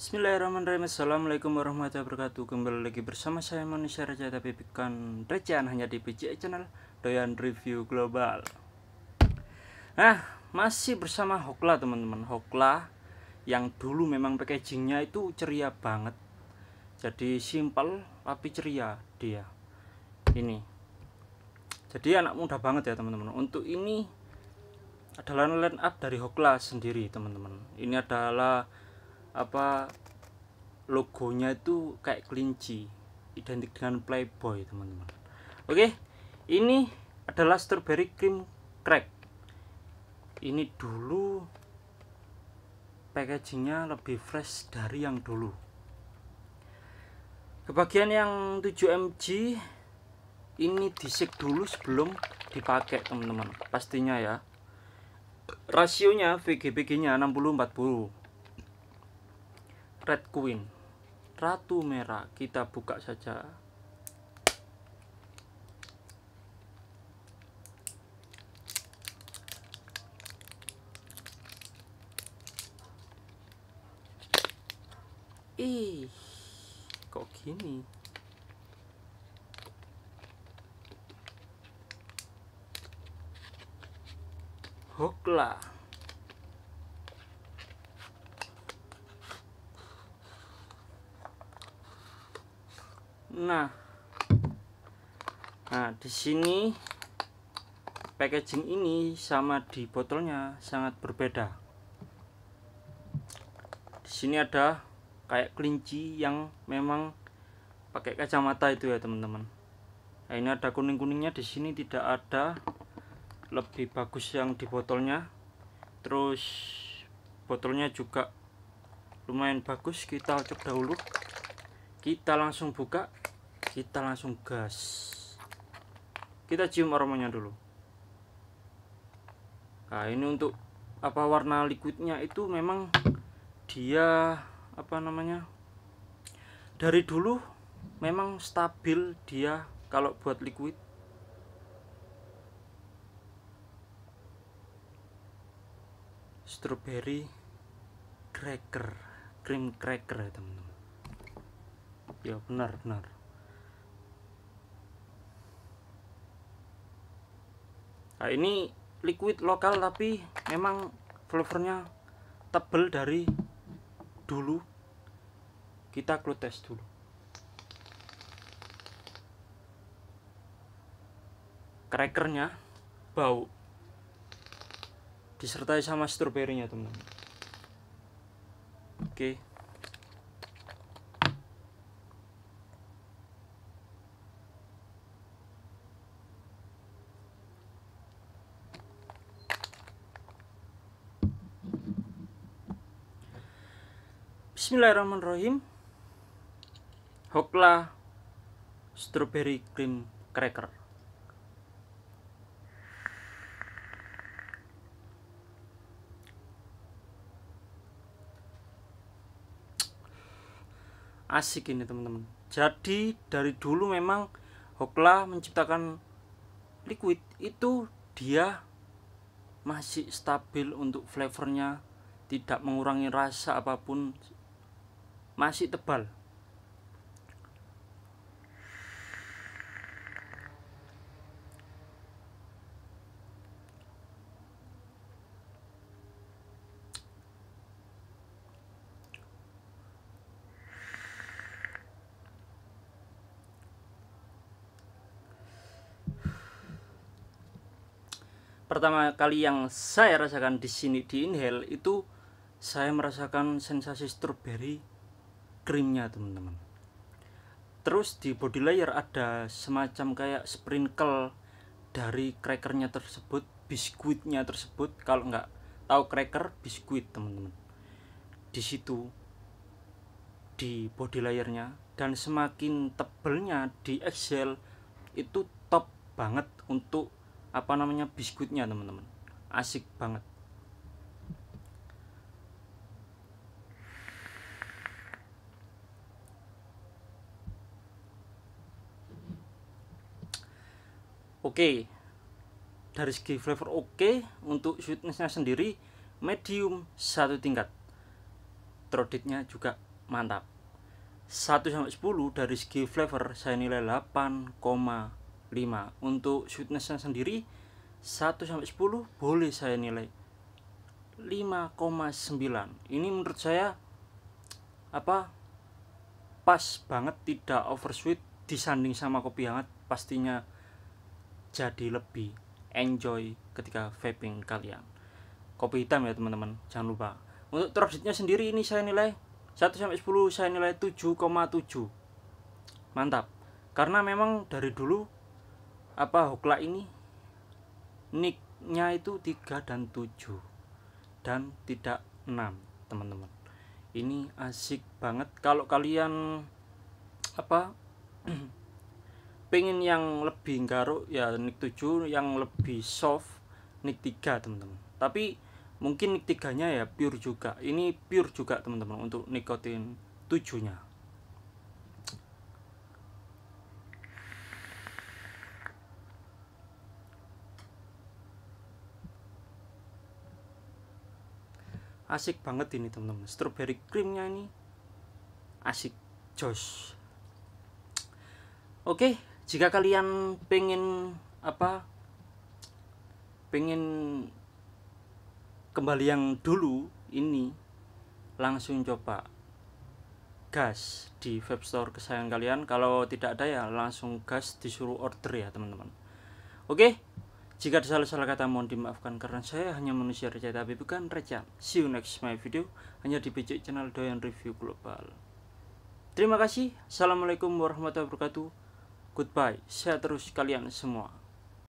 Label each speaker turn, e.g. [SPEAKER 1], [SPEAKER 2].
[SPEAKER 1] Bismillahirrahmanirrahim Assalamualaikum warahmatullahi wabarakatuh Kembali lagi bersama saya manusia raja Tapi bukan recehan hanya di PJ channel Doyan Review Global Nah masih bersama Hokla teman-teman Hokla yang dulu memang packagingnya itu ceria banget Jadi simple tapi ceria dia Ini Jadi anak muda banget ya teman-teman Untuk ini adalah line up dari Hokla sendiri teman-teman Ini adalah apa logonya itu kayak kelinci identik dengan playboy teman-teman oke ini adalah strawberry cream crack ini dulu packagingnya lebih fresh dari yang dulu kebagian yang 7mg ini disik dulu sebelum dipakai teman-teman pastinya ya rasionya VGBG nya 60 40 Red Queen Ratu Merah kita buka saja Ih, kok gini? Hook Nah, nah di sini packaging ini sama di botolnya sangat berbeda. Di sini ada kayak kelinci yang memang pakai kacamata itu ya teman-teman. Nah, ini ada kuning kuningnya di sini tidak ada lebih bagus yang di botolnya. Terus botolnya juga lumayan bagus kita cek dahulu kita langsung buka kita langsung gas kita cium aromanya dulu nah ini untuk apa warna liquidnya itu memang dia apa namanya dari dulu memang stabil dia kalau buat liquid strawberry cracker cream cracker ya teman-teman ya benar benar nah ini liquid lokal tapi memang flavornya tebel dari dulu kita clue test dulu crackernya bau disertai sama stroberinya teman-teman oke okay. Bismillahirrahmanirrahim Hokla Strawberry Cream Cracker Asik ini teman-teman Jadi dari dulu memang Hokla menciptakan liquid itu dia masih stabil untuk flavornya tidak mengurangi rasa apapun masih tebal pertama kali yang saya rasakan di sini di inhale itu saya merasakan sensasi strawberry krimnya teman-teman terus di body layer ada semacam kayak sprinkle dari crackernya tersebut biskuitnya tersebut kalau nggak tahu cracker biskuit teman-teman di situ di body layernya dan semakin tebelnya di Excel itu top banget untuk apa namanya biskuitnya teman-teman asik banget oke dari segi flavor oke untuk sweetnessnya sendiri medium satu tingkat troditnya juga mantap 1 sampai 10 dari segi flavor saya nilai 8,5 untuk sweetnessnya sendiri 1 sampai 10 boleh saya nilai 5,9 ini menurut saya apa pas banget tidak oversweet disanding sama kopi hangat pastinya jadi lebih enjoy ketika vaping kalian kopi hitam ya teman-teman jangan lupa untuk dropshipnya sendiri ini saya nilai 1 sampai 10 saya nilai 7,7 mantap karena memang dari dulu apa hokla ini nicknya itu 3 dan 7 dan tidak 6 teman-teman ini asik banget kalau kalian apa pengen yang lebih garuk ya nik 7 yang lebih soft nik 3 teman-teman tapi mungkin nik 3 nya ya pure juga ini pure juga teman-teman untuk nikotin 7 nya asik banget ini teman-teman strawberry creamnya ini asik jos oke jika kalian pengen apa pengen kembali yang dulu ini langsung coba gas di web store kesayangan kalian kalau tidak ada ya langsung gas disuruh order ya teman-teman oke jika ada salah-salah kata mohon dimaafkan karena saya hanya manusia reja tapi bukan reja see you next my video hanya di BJ channel doyan review global terima kasih assalamualaikum warahmatullahi wabarakatuh Goodbye, saya terus kalian semua.